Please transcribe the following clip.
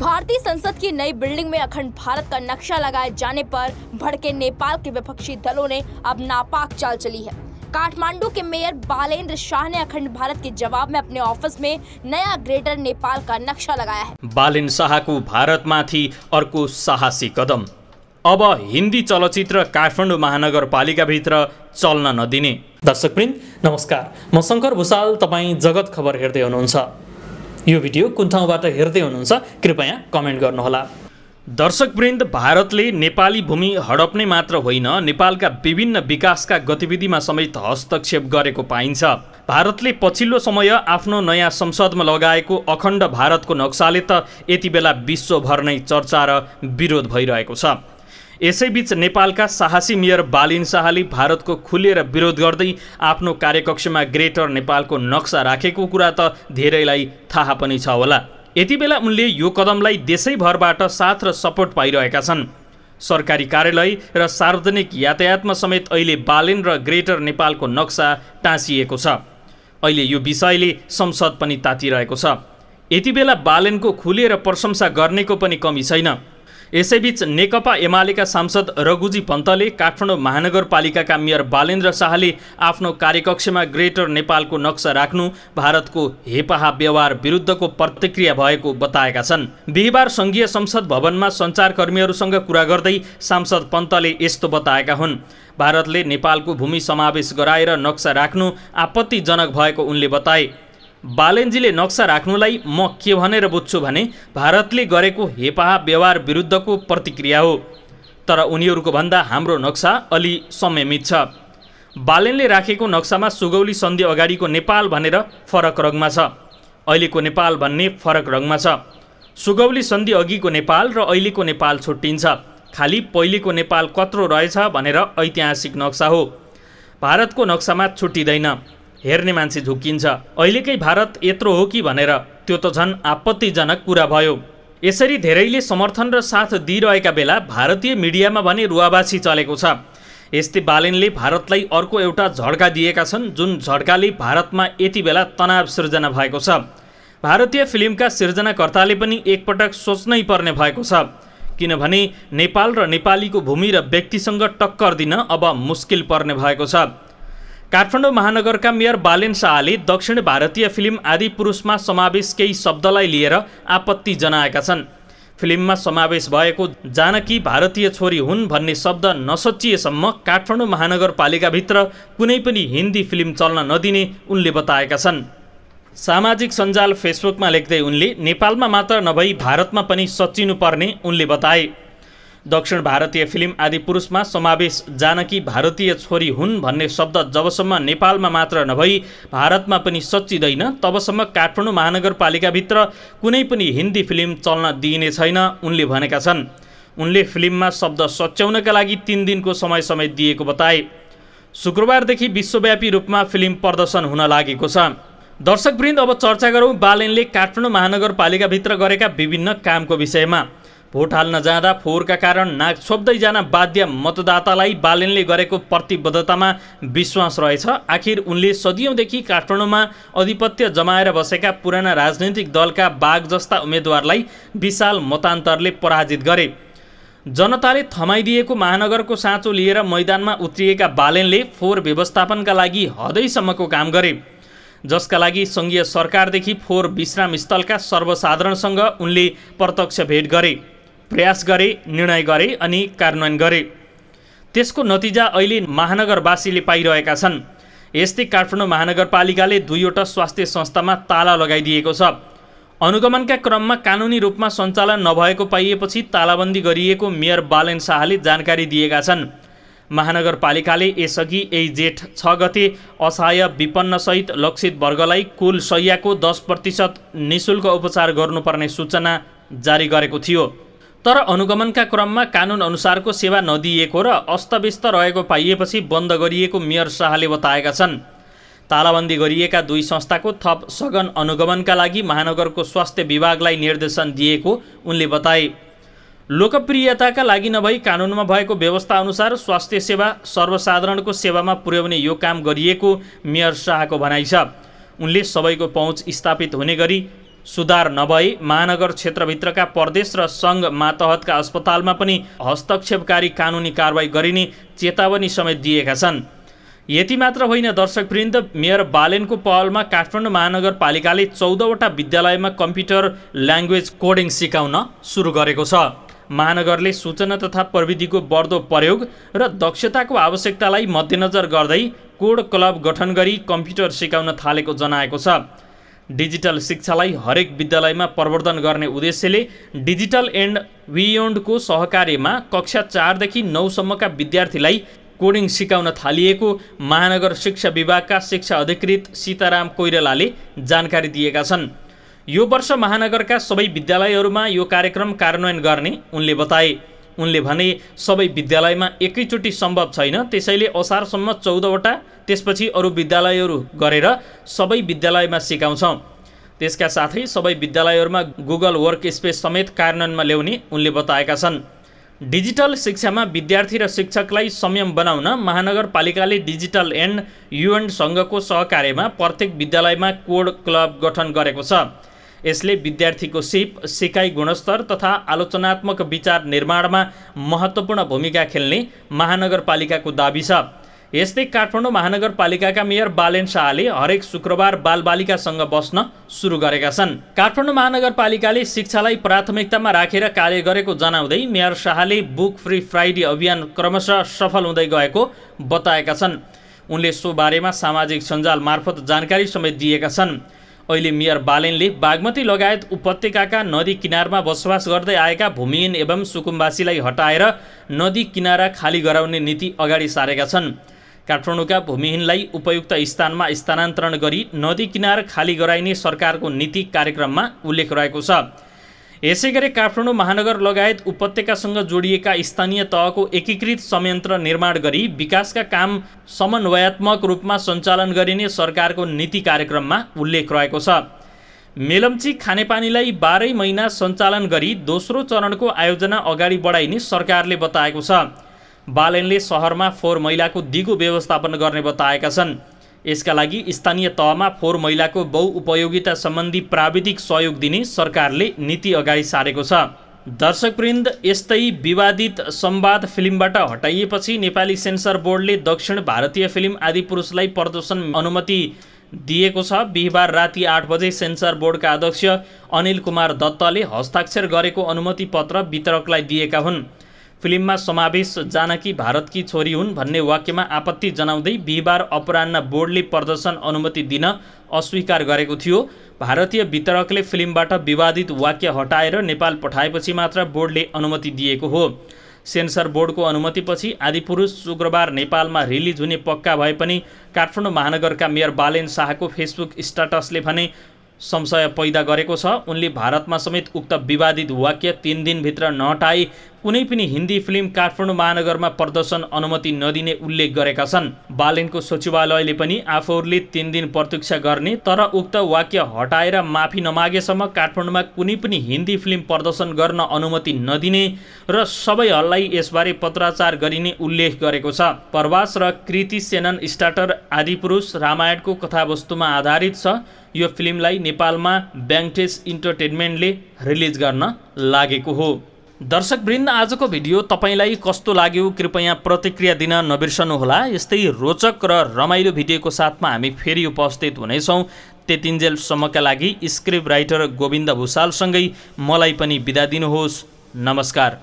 भारतीय संसद की नई बिल्डिंग में अखंड भारत का नक्शा लगाए जाने पर भड़के नेपाल के विपक्षी दलों ने अब नापाक चाल चली है काठमांडू के मेयर बालेंद्र शाह ने अखंड भारत के जवाब में अपने ऑफिस में नया ग्रेटर नेपाल का नक्शा लगाया है बालेन शाहको भारतमाथि अर्को साहसी कदम अब हिन्दी चलचित्र काठमाडौँ महानगरपालिकाभित्र चल्न नदिने दर्शकवृन्द नमस्कार म शङ्कर भूषाल तपाईँ जगत खबर हेर्दै हुनुहुन्छ यो भिडियो कुन ठाउँबाट हेर्दै हुनुहुन्छ कृपया कमेन्ट गर्नुहोला दर्शकवृन्द भारतले नेपाली भूमि हडप्ने मात्र होइन नेपालका विभिन्न विकासका गतिविधिमा समेत हस्तक्षेप गरेको पाइन्छ भारतले पछिल्लो समय आफ्नो नयाँ संसदमा लगाएको अखण्ड भारतको नक्साले त यति बेला विश्वभर नै चर्चा र विरोध भइरहेको छ यसैबीच नेपालका साहसी मेयर बालिन शाहले भारतको खुलेर विरोध गर्दै आफ्नो कार्यकक्षमा ग्रेटर नेपालको नक्सा राखेको कुरा त धेरैलाई थाहा पनि छ होला यति बेला उनले यो कदमलाई देशैभरबाट साथ र सपोर्ट पाइरहेका छन् सरकारी कार्यालय र सार्वजनिक यातायातमा समेत अहिले बालिन र ग्रेटर नेपालको नक्सा टाँसिएको छ अहिले यो विषयले संसद पनि तातिरहेको छ यति बेला बालेनको खुलेर प्रशंसा गर्नेको पनि कमी छैन यसैबीच नेकपा एमालेका सांसद रघुजी पन्तले काठमाडौँ महानगरपालिकाका मेयर बालेन्द्र शाहले आफ्नो कार्यकक्षमा ग्रेटर नेपालको नक्सा राख्नु भारतको हेपाहा व्यवहार विरुद्धको प्रतिक्रिया भएको बताएका छन् बिहिबार सङ्घीय संसद भवनमा सञ्चारकर्मीहरूसँग कुरा गर्दै सांसद पन्तले यस्तो बताएका हुन् भारतले नेपालको भूमि समावेश गराएर नक्सा राख्नु आपत्तिजनक भएको उनले बताए बालेन्जीले नक्सा राख्नुलाई म के भनेर बुझ्छु भने भारतले गरेको हेपाह व्यवहार विरुद्धको प्रतिक्रिया हो तर उनीहरूको भन्दा हाम्रो नक्सा अलि संयमित छ बालेनले राखेको नक्सामा सुगौली सन्धि अगाडिको नेपाल भनेर फरक रङमा छ अहिलेको नेपाल भन्ने फरक रङमा छ सुगौली सन्धि अघिको नेपाल र अहिलेको नेपाल छुट्टिन्छ खालि पहिलेको नेपाल कत्रो रहेछ भनेर ऐतिहासिक नक्सा हो भारतको नक्सामा छुट्टिँदैन हेर्ने मान्छे झुक्किन्छ अहिलेकै भारत यत्रो हो कि भनेर त्यो त झन् आपत्तिजनक कुरा भयो यसरी धेरैले समर्थन र साथ दिइरहेका बेला भारतीय मिडियामा भने रुवाबासी चलेको छ यस्तै बालेनले भारतलाई अर्को एउटा झड्का दिएका छन् जुन झड्काले भारतमा यति बेला तनाव सिर्जना भएको छ भारतीय फिल्मका सिर्जनाकर्ताले पनि एकपटक सोच्नै पर्ने भएको छ किनभने नेपाल र नेपालीको भूमि र व्यक्तिसँग टक्कर दिन अब मुस्किल पर्ने भएको छ काठमाडौँ महानगरका मेयर बालेन शाहले दक्षिण भारतीय फिल्म आदि पुरुषमा समावेश केही शब्दलाई लिएर आपत्ति जनाएका छन् फिल्ममा समावेश भएको जानकी भारतीय छोरी हुन् भन्ने शब्द नसोचिएसम्म काठमाडौँ महानगरपालिकाभित्र कुनै पनि हिन्दी फिल्म चल्न नदिने उनले बताएका छन् सामाजिक सञ्जाल फेसबुकमा लेख्दै उनले नेपालमा मात्र नभई भारतमा पनि सचिनुपर्ने उनले बताए दक्षिण भारतीय फिल्म आदि पुरुषमा समावेश जानकी भारतीय छोरी हुन् भन्ने शब्द जबसम्म नेपालमा मात्र नभई भारतमा पनि सच्चिँदैन तबसम्म काठमाडौँ महानगरपालिकाभित्र कुनै पनि हिन्दी फिल्म चल्न दिइने छैन उनले भनेका छन् उनले फिल्ममा शब्द सच्याउनका लागि तिन दिनको समय समय दिएको बताए शुक्रबारदेखि विश्वव्यापी रूपमा फिल्म प्रदर्शन हुन लागेको छ दर्शकवृन्द अब चर्चा गरौँ बालेनले काठमाडौँ महानगरपालिकाभित्र गरेका विभिन्न कामको विषयमा भोट हाल्न जाँदा फोहोरका कारण नाक छोप्दै जान बाध्य मतदातालाई बालेनले गरेको प्रतिबद्धतामा विश्वास रहेछ आखिर उनले सदियौँदेखि काठमाडौँमा अधिपत्य जमाएर बसेका पुराना राजनैतिक दलका बाघ जस्ता उम्मेद्वारलाई विशाल मतान्तरले पराजित गरे जनताले थमाइदिएको महानगरको साँचो लिएर मैदानमा उत्रिएका बालेनले फोहोर व्यवस्थापनका लागि हदैसम्मको काम गरे जसका लागि सङ्घीय सरकारदेखि फोहोर विश्रामस्थलका सर्वसाधारणसँग उनले प्रत्यक्ष भेट गरे प्रयास गरे निर्णय गरे अनि कार्यान्वयन गरे त्यसको नतिजा अहिले महानगरवासीले पाइरहेका छन् यस्तै काठमाडौँ महानगरपालिकाले दुईवटा स्वास्थ्य संस्थामा ताला लगाइदिएको छ अनुगमनका क्रममा कानुनी रूपमा सञ्चालन नभएको पाइएपछि तालाबन्दी गरिएको मेयर बालेन शाहले जानकारी दिएका छन् महानगरपालिकाले यसअघि यही जेठ छ गते असहाय विपन्नसहित लक्षित वर्गलाई कुल सयको दस प्रतिशत निशुल्क उपचार गर्नुपर्ने सूचना जारी गरेको थियो तर अनुगमनका क्रममा कानुन अनुसारको सेवा नदिएको र अस्तव्यस्त रहेको पाइएपछि बन्द गरिएको मेयर शाहले बताएका छन् तालाबन्दी गरिएका दुई संस्थाको थप सघन अनुगमनका लागि महानगरको स्वास्थ्य विभागलाई निर्देशन दिएको उनले बताए लोकप्रियताका लागि नभई कानुनमा भएको व्यवस्था अनुसार स्वास्थ्य सेवा सर्वसाधारणको सेवामा पुर्याउने यो काम गरिएको मेयर शाहको भनाइ छ उनले सबैको पहुँच स्थापित हुने गरी सुधार नभई महानगर क्षेत्रभित्रका प्रदेश र सङ्घ मातहतका अस्पतालमा पनि हस्तक्षेपकारी कानुनी कारवाही गरिने चेतावनी समेत दिएका छन् यति मात्र होइन दर्शकवृन्द मेयर बालेनको पहलमा काठमाडौँ महानगरपालिकाले चौधवटा विद्यालयमा कम्प्युटर ल्याङ्ग्वेज कोडिङ सिकाउन सुरु गरेको छ महानगरले सूचना तथा प्रविधिको बढ्दो प्रयोग र दक्षताको आवश्यकतालाई मध्यनजर गर्दै कोड क्लब गठन गरी कम्प्युटर सिकाउन थालेको जनाएको छ डिजिटल शिक्षालाई हरेक विद्यालयमा प्रवर्धन गर्ने उद्देश्यले डिजिटल एन्ड वियोन्डको सहकार्यमा कक्षा चारदेखि नौसम्मका विद्यार्थीलाई कोडिङ सिकाउन थालिएको महानगर शिक्षा विभागका शिक्षा अधिकृत सीताराम कोइरालाले जानकारी दिएका छन् यो वर्ष महानगरका सबै विद्यालयहरूमा यो कार्यक्रम कार्यान्वयन गर्ने उनले बताए उनले भने सबै विद्यालयमा एकैचोटि सम्भव छैन त्यसैले असारसम्म चौधवटा त्यसपछि अरू विद्यालयहरू गरेर सबै विद्यालयमा सिकाउँछौँ त्यसका साथै सबै विद्यालयहरूमा गुगल वर्क स्पेस समेत कार्यान्वयनमा ल्याउने उनले बताएका छन् डिजिटल शिक्षामा विद्यार्थी र शिक्षकलाई संयम बनाउन महानगरपालिकाले डिजिटल एन्ड सङ्घको सहकार्यमा प्रत्येक विद्यालयमा कोड क्लब गठन गरेको छ यसले विद्यार्थीको सिप सिकाइ गुणस्तर तथा आलोचनात्मक विचार निर्माणमा महत्त्वपूर्ण भूमिका खेल्ने महानगरपालिकाको दावी छ यस्तै काठमाडौँ महानगरपालिकाका मेयर बालेन शाहले हरेक शुक्रबार बालबालिकासँग बस्न सुरु गरेका छन् काठमाडौँ महानगरपालिकाले शिक्षालाई प्राथमिकतामा राखेर कार्य गरेको जनाउँदै मेयर शाहले बुक फ्री फ्राइडे अभियान क्रमशः सफल हुँदै गएको बताएका छन् उनले सो बारेमा सामाजिक सञ्जाल मार्फत जानकारी समेत दिएका छन् अहिले मेयर बालेनले बागमती लगायत उपत्यकाका नदी किनारमा बसोबास गर्दै आएका भूमिहीन एवं सुकुम्बासीलाई हटाएर नदी किनारा खाली गराउने नीति अगाडि सारेका छन् काठमाडौँका भूमिहीनलाई उपयुक्त स्थानमा स्थानान्तरण गरी नदी किनार खाली गराइने सरकारको नीति कार्यक्रममा उल्लेख रहेको छ यसै गरी काठमाडौँ महानगर लगायत उपत्यकासँग जोडिएका स्थानीय तहको एकीकृत संयन्त्र निर्माण गरी विकासका काम समन्वयात्मक रूपमा सञ्चालन गरिने सरकारको नीति कार्यक्रममा उल्लेख रहेको छ मेलम्ची खानेपानीलाई बाह्रै महिना सञ्चालन गरी दोस्रो चरणको आयोजना अगाडि बढाइने सरकारले बताएको छ बालनले सहरमा फोहोर मैलाको दिगो व्यवस्थापन गर्ने बताएका छन् यसका लागि स्थानीय तहमा फोहोर मैलाको बहुउपयोगिता सम्बन्धी प्राविधिक सहयोग दिने सरकारले नीति अगाडि सारेको छ दर्शकवृन्द यस्तै विवादित सम्वाद फिल्मबाट हटाइएपछि नेपाली सेन्सर बोर्डले दक्षिण भारतीय फिल्म आदि पुरुषलाई प्रदर्शन अनुमति दिएको छ बिहिबार राति आठ बजे सेन्सर बोर्डका अध्यक्ष अनिल कुमार दत्तले हस्ताक्षर गरेको अनुमति पत्र वितरकलाई दिएका हुन् फिल्ममा समावेश जानकी भारतकी छोरी हुन् भन्ने वाक्यमा आपत्ति जनाउँदै बिहिबार अपरान्न बोर्डले प्रदर्शन अनुमति दिन अस्वीकार गरेको थियो भारतीय वितरकले फिल्मबाट विवादित वाक्य हटाएर नेपाल पठाएपछि मात्र बोर्डले अनुमति दिएको हो सेन्सर बोर्डको अनुमतिपछि आदिपुरुष शुक्रबार नेपालमा रिलिज हुने पक्का भए पनि काठमाडौँ महानगरका मेयर बालेन शाहको फेसबुक स्टाटसले भने संशय पैदा गरेको छ उनले भारतमा समेत उक्त विवादित वाक्य तिन दिनभित्र नहटाई कुनै पनि हिन्दी फिल्म काठमाडौँ महानगरमा प्रदर्शन अनुमति नदिने उल्लेख गरेका छन् बालेनको सचिवालयले पनि आफूहरूले तिन दिन प्रतीक्षा गर्ने तर उक्त वाक्य हटाएर माफी नमागेसम्म काठमाडौँमा कुनै पनि हिन्दी फिल्म प्रदर्शन गर्न अनुमति नदिने र सबैहरूलाई यसबारे पत्राचार गरिने उल्लेख गरेको छ प्रवास र कृति सेनन स्टार्टर आदिपुरुष रामायणको कथावस्तुमा आधारित छ यो फिल्मलाई नेपालमा ब्याङ्केस इन्टरटेनमेन्टले रिलिज गर्न लागेको हो दर्शकवृन्द आजको भिडियो तपाईँलाई कस्तो लाग्यो कृपया प्रतिक्रिया दिन नबिर्सनुहोला यस्तै रोचक र रमाइलो भिडियोको साथमा हामी फेरि उपस्थित हुनेछौँ त्यतिन्जेलसम्मका लागि स्क्रिप्ट राइटर गोविन्द भूषालसँगै मलाई पनि बिदा दिनुहोस् नमस्कार